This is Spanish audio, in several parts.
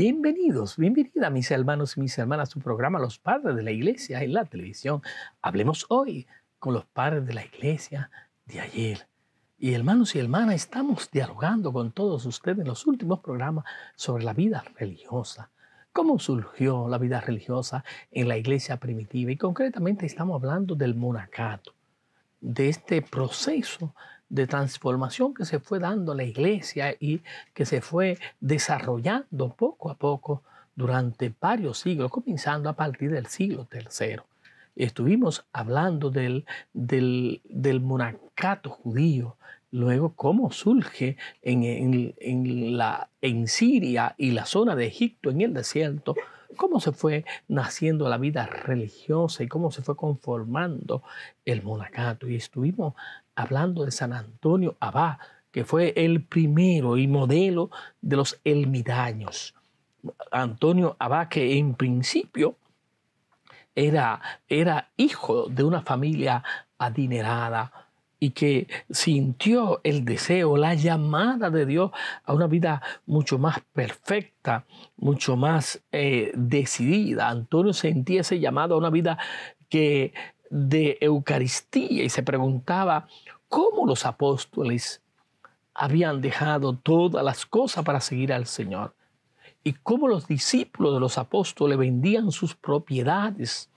Bienvenidos, bienvenida mis hermanos y mis hermanas a su programa Los Padres de la Iglesia en la televisión. Hablemos hoy con los padres de la Iglesia de ayer. Y hermanos y hermanas, estamos dialogando con todos ustedes en los últimos programas sobre la vida religiosa. ¿Cómo surgió la vida religiosa en la iglesia primitiva? Y concretamente estamos hablando del monacato, de este proceso de transformación que se fue dando a la iglesia y que se fue desarrollando poco a poco durante varios siglos, comenzando a partir del siglo III. Estuvimos hablando del, del, monacato judío, luego cómo surge en, la, en Siria y la zona de Egipto, en el desierto, cómo se fue naciendo la vida religiosa y cómo se fue conformando el monacato. Y estuvimos hablando de San Antonio Abá, que fue el primero y modelo de los Elmidaños Antonio Abá, que en principio era, era hijo de una familia adinerada, y que sintió el deseo, la llamada de Dios a una vida mucho más perfecta, mucho más eh, decidida. Antonio sentía ese llamado a una vida que de Eucaristía y se preguntaba cómo los apóstoles habían dejado todas las cosas para seguir al Señor y cómo los discípulos de los apóstoles vendían sus propiedades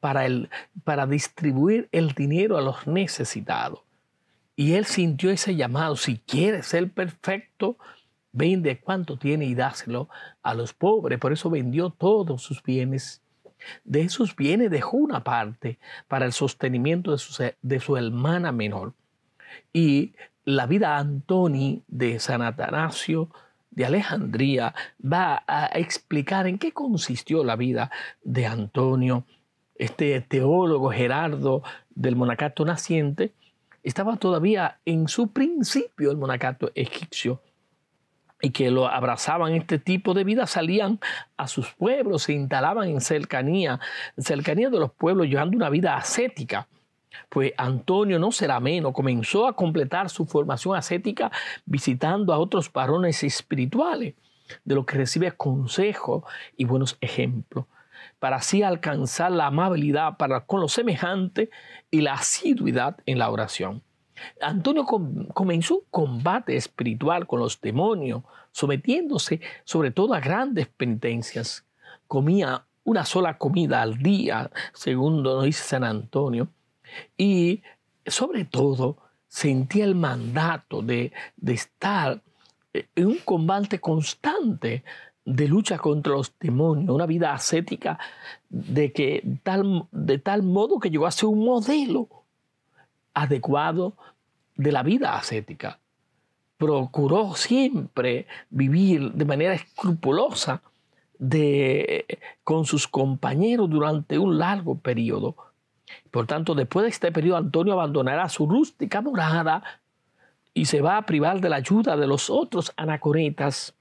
para, el, para distribuir el dinero a los necesitados. Y él sintió ese llamado, si quieres ser perfecto, vende cuanto tiene y dáselo a los pobres. Por eso vendió todos sus bienes. De esos bienes dejó una parte para el sostenimiento de de su hermana menor. Y la vida Antoni de San Atanasio de Alejandría va a explicar en qué consistió la vida de Antonio, este teólogo Gerardo del monacato naciente, estaba todavía en su principio el monacato egipcio y que lo abrazaban este tipo de vida, salían a sus pueblos, se instalaban en cercanía, cercanía de los pueblos, llevando una vida ascética pues Antonio no será menos, comenzó a completar su formación ascética visitando a otros varones espirituales, de los que recibe consejos y buenos ejemplos, para así alcanzar la amabilidad para con los semejantes y la asiduidad en la oración. Antonio comenzó un combate espiritual con los demonios, sometiéndose sobre todo a grandes penitencias. Comía una sola comida al día, según nos dice San Antonio, y sobre todo sentía el mandato de, estar en un combate constante de lucha contra los demonios, una vida ascética de, que tal, de tal modo que llegó a ser un modelo adecuado de la vida ascética. Procuró siempre vivir de manera escrupulosa con sus compañeros durante un largo periodo por tanto, después de este periodo, Antonio abandonará su rústica morada y se va a privar de la ayuda de los otros anacoretas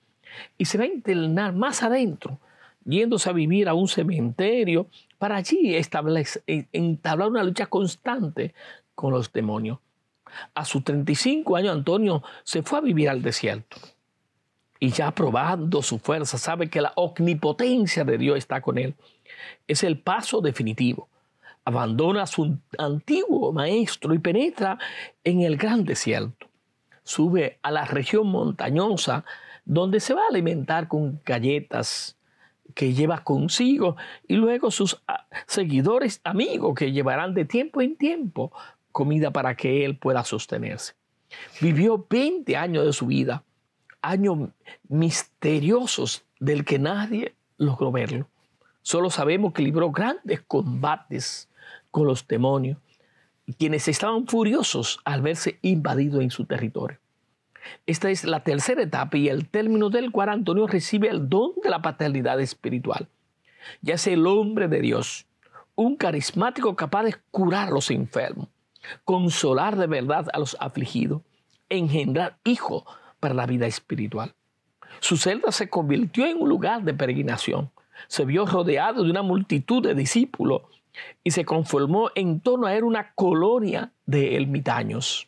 y se va a internar más adentro, yéndose a vivir a un cementerio para allí entablar una lucha constante con los demonios. A sus 35 años Antonio se fue a vivir al desierto y ya probando su fuerza sabe que la omnipotencia de Dios está con él. Es el paso definitivo abandona a su antiguo maestro y penetra en el gran desierto. Sube a la región montañosa donde se va a alimentar con galletas que lleva consigo y luego sus ah, seguidores amigos que llevarán de tiempo en tiempo comida para que él pueda sostenerse. Vivió 20 años de su vida, años misteriosos del que nadie logró verlo. Solo sabemos que libró grandes combates con los demonios, quienes estaban furiosos al verse invadido en su territorio. Esta es la tercera etapa y el término del cual Antonio recibe el don de la paternidad espiritual. Ya es el hombre de Dios, un carismático capaz de curar a los enfermos, consolar de verdad a los afligidos, engendrar hijos para la vida espiritual. Su celda se convirtió en un lugar de peregrinación. Se vio rodeado de una multitud de discípulos y se conformó en torno a él una colonia de ermitaños.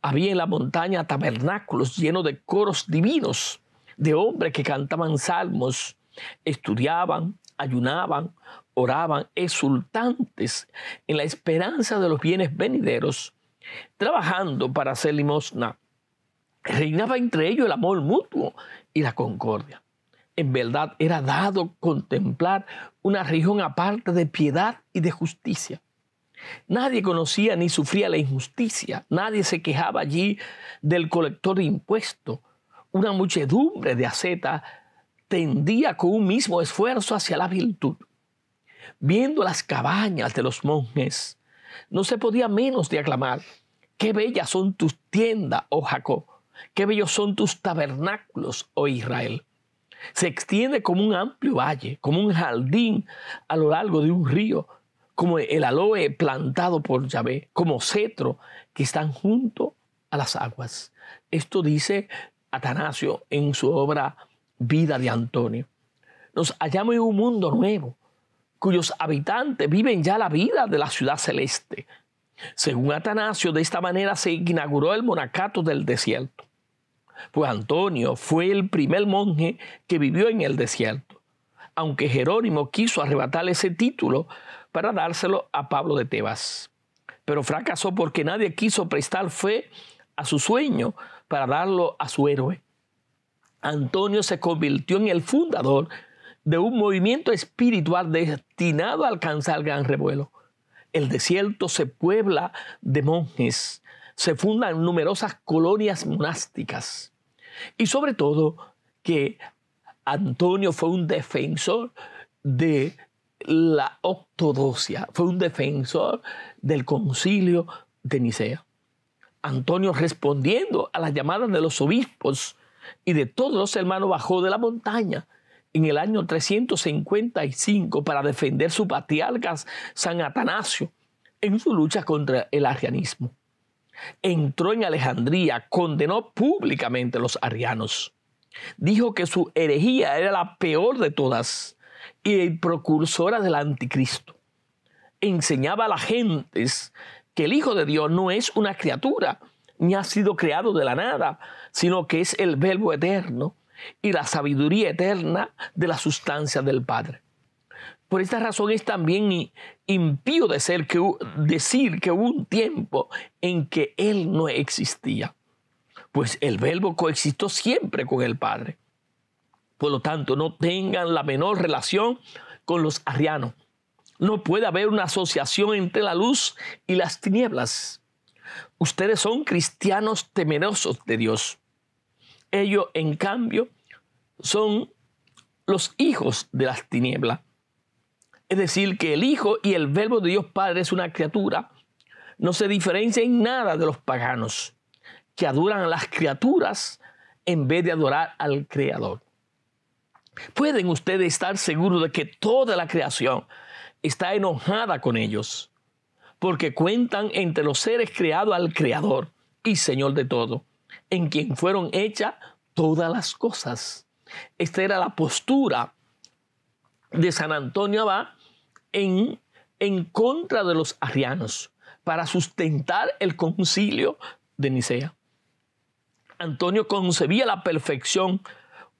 Había en la montaña tabernáculos llenos de coros divinos, de hombres que cantaban salmos, estudiaban, ayunaban, oraban, exultantes en la esperanza de los bienes venideros, trabajando para hacer limosna. Reinaba entre ellos el amor mutuo y la concordia. En verdad era dado contemplar una región aparte de piedad y de justicia. Nadie conocía ni sufría la injusticia, nadie se quejaba allí del colector de impuestos. Una muchedumbre de acetas tendía con un mismo esfuerzo hacia la virtud. Viendo las cabañas de los monjes, no se podía menos de aclamar, qué bellas son tus tiendas, oh Jacob, qué bellos son tus tabernáculos, oh Israel. Se extiende como un amplio valle, como un jardín a lo largo de un río, como el aloe plantado por Yahvé, como cetro que están junto a las aguas. Esto dice Atanasio en su obra Vida de Antonio. Nos hallamos en un mundo nuevo, cuyos habitantes viven ya la vida de la ciudad celeste. Según Atanasio, de esta manera se inauguró el monacato del desierto pues Antonio fue el primer monje que vivió en el desierto, aunque Jerónimo quiso arrebatar ese título para dárselo a Pablo de Tebas. Pero fracasó porque nadie quiso prestar fe a su sueño para darlo a su héroe. Antonio se convirtió en el fundador de un movimiento espiritual destinado a alcanzar gran revuelo. El desierto se puebla de monjes, se fundan numerosas colonias monásticas. Y sobre todo que Antonio fue un defensor de la ortodoxia, fue un defensor del concilio de Nicea. Antonio respondiendo a las llamadas de los obispos y de todos los hermanos bajó de la montaña en el año 355 para defender su patriarca San Atanasio en su lucha contra el arianismo entró en Alejandría, condenó públicamente a los arianos. Dijo que su herejía era la peor de todas y precursora del anticristo. Enseñaba a las gentes que el Hijo de Dios no es una criatura, ni ha sido creado de la nada, sino que es el verbo eterno y la sabiduría eterna de la sustancia del Padre. Por esta razón es también impío de ser que, decir que hubo un tiempo en que Él no existía, pues el verbo coexistió siempre con el Padre. Por lo tanto, no tengan la menor relación con los arrianos. No puede haber una asociación entre la luz y las tinieblas. Ustedes son cristianos temerosos de Dios. Ellos, en cambio, son los hijos de las tinieblas es decir, que el Hijo y el Verbo de Dios Padre es una criatura. No se diferencia en nada de los paganos, que adoran a las criaturas en vez de adorar al Creador. Pueden ustedes estar seguros de que toda la creación está enojada con ellos, porque cuentan entre los seres creados al Creador y Señor de todo, en quien fueron hechas todas las cosas. Esta era la postura de San Antonio Abad en, en contra de los arrianos para sustentar el concilio de Nicea. Antonio concebía la perfección,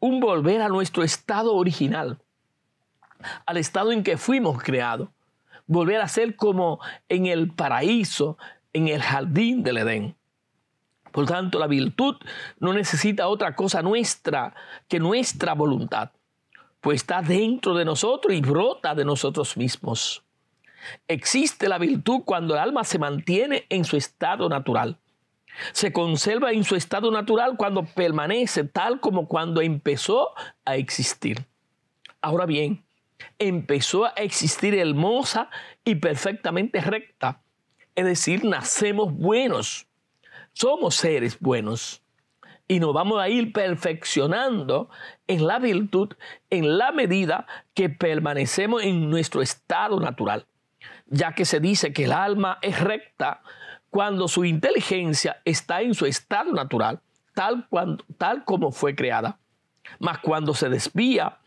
un volver a nuestro estado original, al estado en que fuimos creados, volver a ser como en el paraíso, en el jardín del Edén. Por tanto, la virtud no necesita otra cosa nuestra que nuestra voluntad pues está dentro de nosotros y brota de nosotros mismos. Existe la virtud cuando el alma se mantiene en su estado natural. Se conserva en su estado natural cuando permanece tal como cuando empezó a existir. Ahora bien, empezó a existir hermosa y perfectamente recta. Es decir, nacemos buenos. Somos seres buenos y nos vamos a ir perfeccionando en la virtud en la medida que permanecemos en nuestro estado natural, ya que se dice que el alma es recta cuando su inteligencia está en su estado natural, tal, cuando, tal como fue creada. Mas cuando se desvía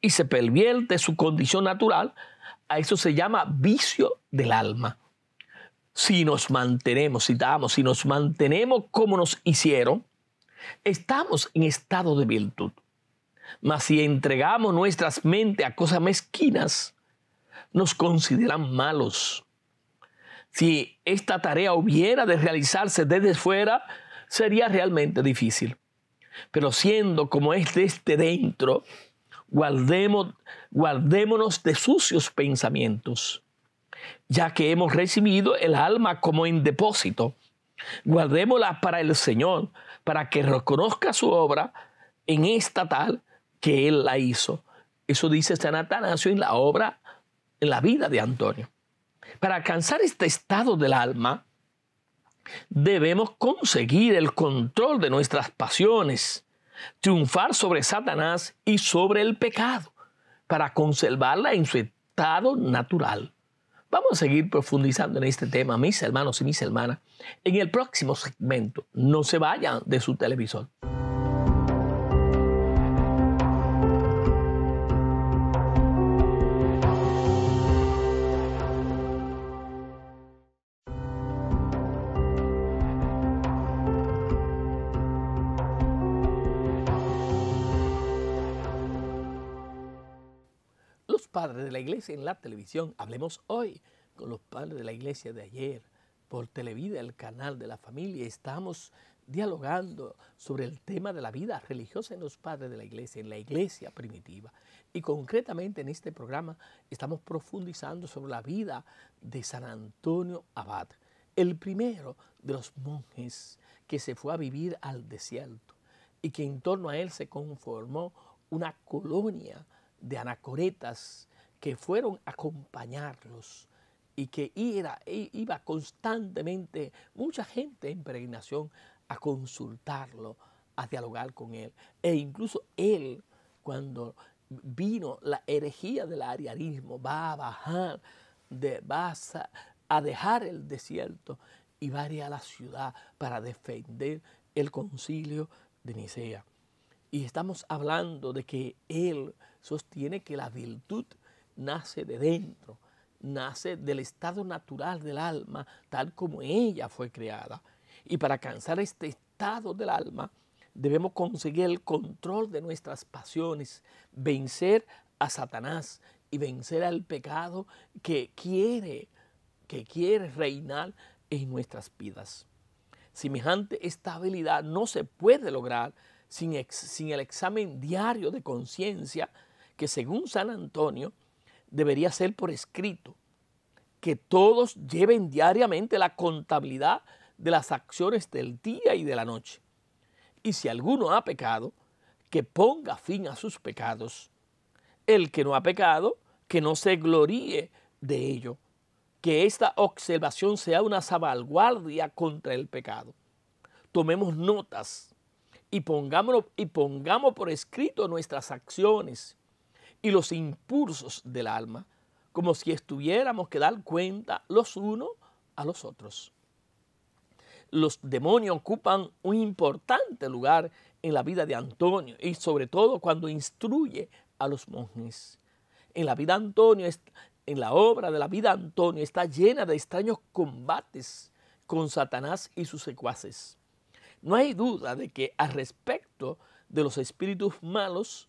y se pervierte su condición natural, a eso se llama vicio del alma si nos mantenemos, citamos, si nos mantenemos como nos hicieron, Estamos en estado de virtud. Mas si entregamos nuestras mentes a cosas mezquinas, nos consideran malos. Si esta tarea hubiera de realizarse desde fuera, sería realmente difícil. Pero siendo como es desde este dentro, guardémonos de sucios pensamientos, ya que hemos recibido el alma como en depósito. Guardémosla para el Señor, para que reconozca su obra en esta tal que él la hizo. Eso dice San Atanasio en la obra, en la vida de Antonio. Para alcanzar este estado del alma, debemos conseguir el control de nuestras pasiones, triunfar sobre Satanás y sobre el pecado, para conservarla en su estado natural. Vamos a seguir profundizando en este tema, mis hermanos y mis hermanas, en el próximo segmento. No se vayan de su televisor. en la televisión. Hablemos hoy con los padres de la iglesia de ayer, por Televida, el canal de la familia. Estamos dialogando sobre el tema de la vida religiosa en los padres de la iglesia, en la iglesia primitiva. Y concretamente en este programa estamos profundizando sobre la vida de San Antonio Abad, el primero de los monjes que se fue a vivir al desierto y que en torno a él se conformó una colonia de anacoretas que fueron a acompañarlos y que iba, constantemente mucha gente en peregrinación a consultarlo, a dialogar con él. E incluso él, cuando vino la herejía del arianismo, va a bajar, de, va a, dejar el desierto y va a ir a la ciudad para defender el concilio de Nicea. Y estamos hablando de que él sostiene que la virtud nace de dentro, nace del estado natural del alma, tal como ella fue creada. Y para alcanzar este estado del alma, debemos conseguir el control de nuestras pasiones, vencer a Satanás y vencer al pecado que quiere, que quiere reinar en nuestras vidas. Semejante estabilidad no se puede lograr sin, sin el examen diario de conciencia que según San Antonio debería ser por escrito, que todos lleven diariamente la contabilidad de las acciones del día y de la noche. Y si alguno ha pecado, que ponga fin a sus pecados. El que no ha pecado, que no se gloríe de ello. Que esta observación sea una salvaguardia contra el pecado. Tomemos notas y, pongámoslo y pongamos por escrito nuestras acciones, y los impulsos del alma, como si estuviéramos que dar cuenta los unos a los otros. Los demonios ocupan un importante lugar en la vida de Antonio y sobre todo cuando instruye a los monjes. En la vida de Antonio, en la obra de la vida de Antonio está llena de extraños combates con Satanás y sus secuaces. No hay duda de que al respecto de los espíritus malos,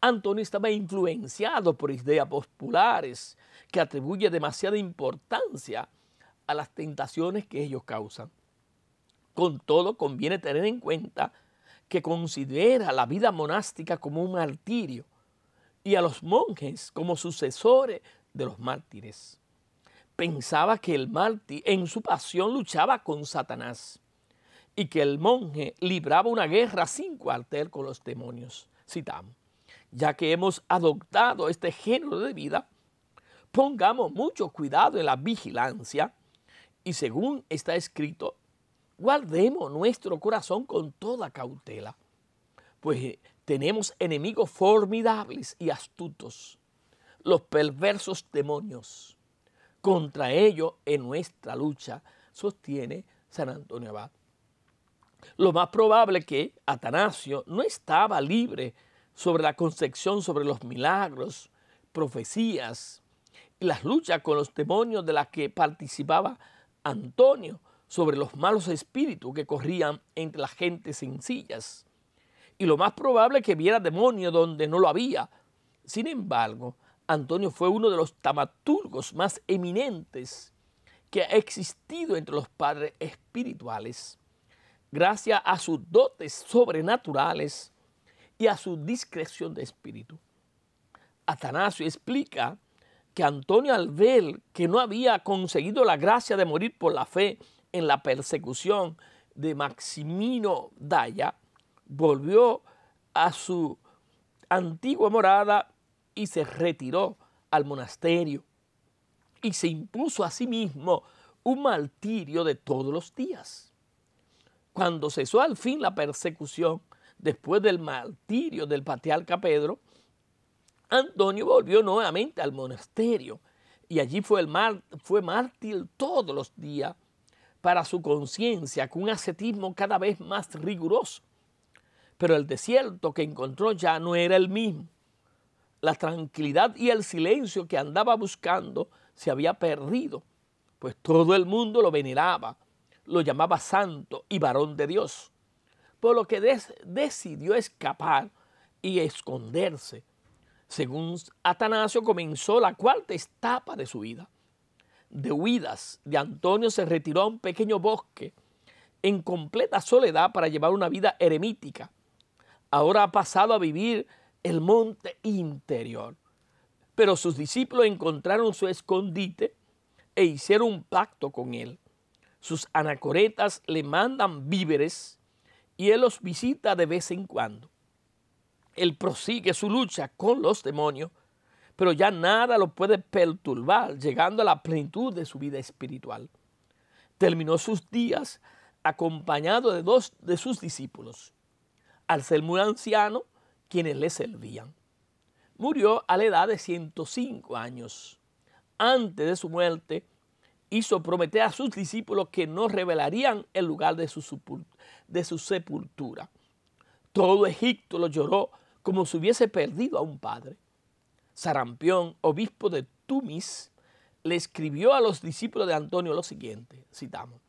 Antonio estaba influenciado por ideas populares que atribuye demasiada importancia a las tentaciones que ellos causan. Con todo, conviene tener en cuenta que considera la vida monástica como un martirio y a los monjes como sucesores de los mártires. Pensaba que el mártir en su pasión luchaba con Satanás y que el monje libraba una guerra sin cuartel con los demonios. Citamos ya que hemos adoptado este género de vida, pongamos mucho cuidado en la vigilancia y según está escrito, guardemos nuestro corazón con toda cautela, pues eh, tenemos enemigos formidables y astutos, los perversos demonios. Contra ellos en nuestra lucha, sostiene San Antonio Abad. Lo más probable que Atanasio no estaba libre sobre la concepción, sobre los milagros, profecías y las luchas con los demonios de las que participaba Antonio, sobre los malos espíritus que corrían entre las gentes sencillas. Y lo más probable es que viera demonio donde no lo había. Sin embargo, Antonio fue uno de los tamaturgos más eminentes que ha existido entre los padres espirituales. Gracias a sus dotes sobrenaturales, y a su discreción de espíritu. Atanasio explica que Antonio Albel, que no había conseguido la gracia de morir por la fe en la persecución de Maximino Daya, volvió a su antigua morada y se retiró al monasterio y se impuso a sí mismo un martirio de todos los días. Cuando cesó al fin la persecución, después del martirio del patriarca Pedro, Antonio volvió nuevamente al monasterio y allí fue, fue mártir todos los días para su conciencia con un ascetismo cada vez más riguroso. Pero el desierto que encontró ya no era el mismo. La tranquilidad y el silencio que andaba buscando se había perdido, pues todo el mundo lo veneraba, lo llamaba santo y varón de Dios lo que decidió escapar y esconderse. Según Atanasio comenzó la cuarta etapa de su vida. De huidas, de Antonio se retiró a un pequeño bosque en completa soledad para llevar una vida eremítica. Ahora ha pasado a vivir el monte interior. Pero sus discípulos encontraron su escondite e hicieron un pacto con él. Sus anacoretas le mandan víveres y Él los visita de vez en cuando. Él prosigue su lucha con los demonios, pero ya nada lo puede perturbar, llegando a la plenitud de su vida espiritual. Terminó sus días acompañado de dos de sus discípulos, al ser muy anciano, quienes le servían. Murió a la edad de 105 años. Antes de su muerte, hizo prometer a sus discípulos que no revelarían el lugar de su, sepultura. Todo Egipto lo lloró como si hubiese perdido a un padre. Sarampión, obispo de Tumis, le escribió a los discípulos de Antonio lo siguiente, citamos.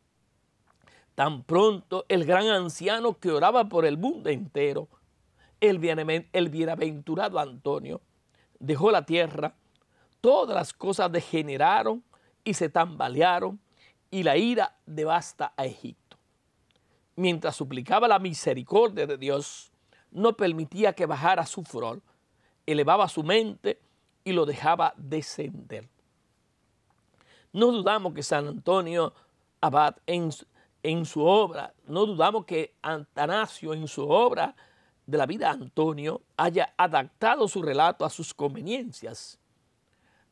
Tan pronto el gran anciano que oraba por el mundo entero, el, bienaventurado Antonio, dejó la tierra, todas las cosas degeneraron y se tambalearon y la ira devasta a Egipto. Mientras suplicaba la misericordia de Dios, no permitía que bajara su furor, elevaba su mente y lo dejaba descender. No dudamos que San Antonio Abad en, en su obra, no dudamos que Antanasio en su obra de la vida de Antonio haya adaptado su relato a sus conveniencias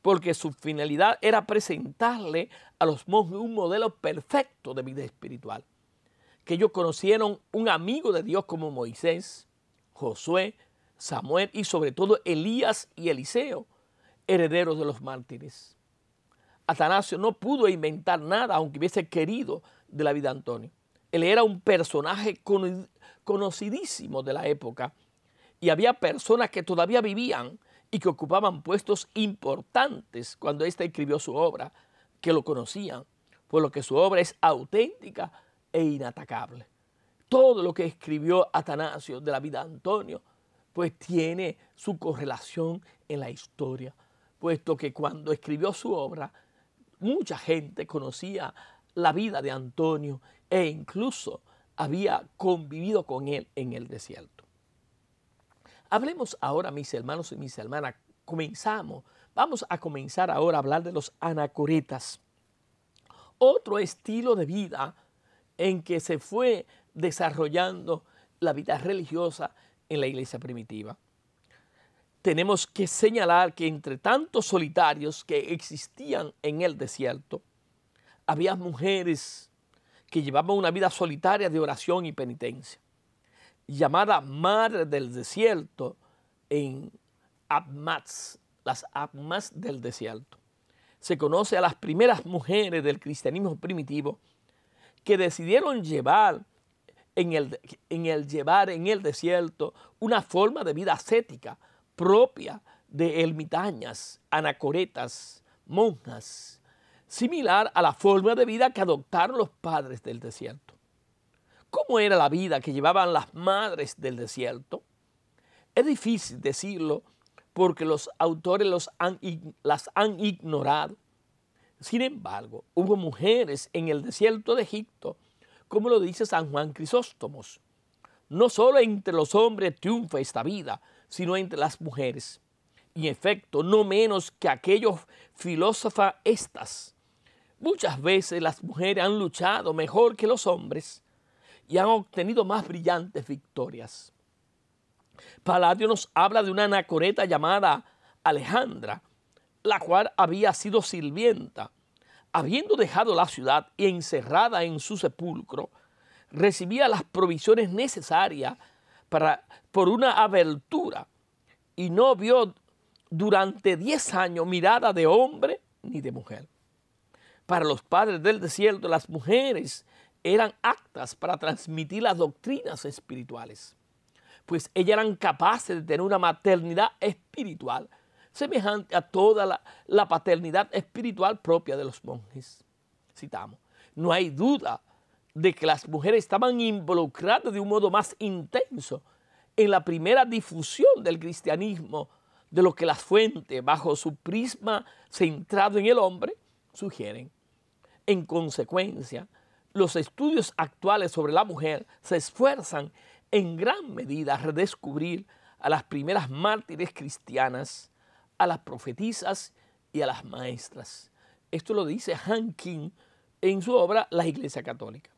porque su finalidad era presentarle a los monjes un modelo perfecto de vida espiritual. Que ellos conocieron un amigo de Dios como Moisés, Josué, Samuel y sobre todo Elías y Eliseo, herederos de los mártires. Atanasio no pudo inventar nada, aunque hubiese querido, de la vida de Antonio. Él era un personaje conocidísimo de la época y había personas que todavía vivían y que ocupaban puestos importantes cuando éste escribió su obra, que lo conocían, por lo que su obra es auténtica e inatacable. Todo lo que escribió Atanasio de la vida de Antonio, pues tiene su correlación en la historia, puesto que cuando escribió su obra, mucha gente conocía la vida de Antonio e incluso había convivido con él en el desierto. Hablemos ahora, mis hermanos y mis hermanas, comenzamos, vamos a comenzar ahora a hablar de los anacoretas. Otro estilo de vida en que se fue desarrollando la vida religiosa en la iglesia primitiva. Tenemos que señalar que entre tantos solitarios que existían en el desierto, había mujeres que llevaban una vida solitaria de oración y penitencia llamada Madre del Desierto en Abmats, las Abmats del Desierto. Se conoce a las primeras mujeres del cristianismo primitivo que decidieron llevar en el, en el llevar en el desierto una forma de vida ascética propia de ermitañas, anacoretas, monjas, similar a la forma de vida que adoptaron los padres del desierto cómo era la vida que llevaban las madres del desierto, es difícil decirlo porque los autores han, las han ignorado. Sin embargo, hubo mujeres en el desierto de Egipto, como lo dice San Juan Crisóstomos. No solo entre los hombres triunfa esta vida, sino entre las mujeres. Y en efecto, no menos que aquellos filósofos estas. Muchas veces las mujeres han luchado mejor que los hombres y han obtenido más brillantes victorias. Paladio nos habla de una anacoreta llamada Alejandra, la cual había sido sirvienta. Habiendo dejado la ciudad y encerrada en su sepulcro, recibía las provisiones necesarias para, por una abertura y no vio durante diez años mirada de hombre ni de mujer. Para los padres del desierto, las mujeres eran actas para transmitir las doctrinas espirituales, pues ellas eran capaces de tener una maternidad espiritual semejante a toda la, la paternidad espiritual propia de los monjes. Citamos, no hay duda de que las mujeres estaban involucradas de un modo más intenso en la primera difusión del cristianismo, de lo que las fuentes, bajo su prisma centrado en el hombre, sugieren. En consecuencia, los estudios actuales sobre la mujer se esfuerzan en gran medida a redescubrir a las primeras mártires cristianas, a las profetisas y a las maestras. Esto lo dice Han en su obra La Iglesia Católica.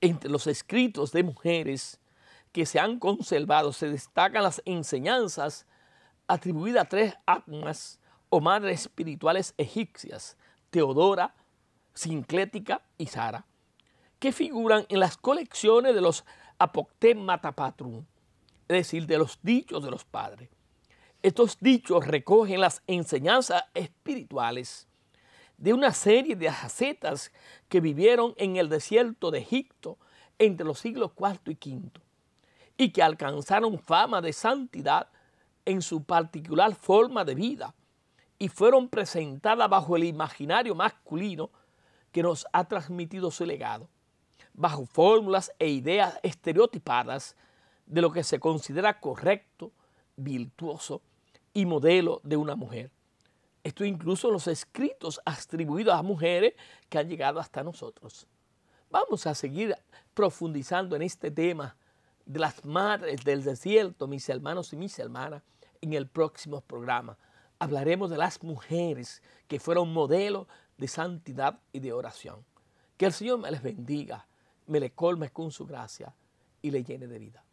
Entre los escritos de mujeres que se han conservado se destacan las enseñanzas atribuidas a tres agnas o madres espirituales egipcias, Teodora, Sinclética y Sara, que figuran en las colecciones de los Apoctemata es decir, de los dichos de los padres. Estos dichos recogen las enseñanzas espirituales de una serie de ascetas que vivieron en el desierto de Egipto entre los siglos IV y V y que alcanzaron fama de santidad en su particular forma de vida y fueron presentadas bajo el imaginario masculino que nos ha transmitido su legado, bajo fórmulas e ideas estereotipadas de lo que se considera correcto, virtuoso y modelo de una mujer. Esto incluso los escritos atribuidos a mujeres que han llegado hasta nosotros. Vamos a seguir profundizando en este tema de las madres del desierto, mis hermanos y mis hermanas, en el próximo programa. Hablaremos de las mujeres que fueron modelo de santidad y de oración. Que el Señor me les bendiga, me le colme con su gracia y le llene de vida.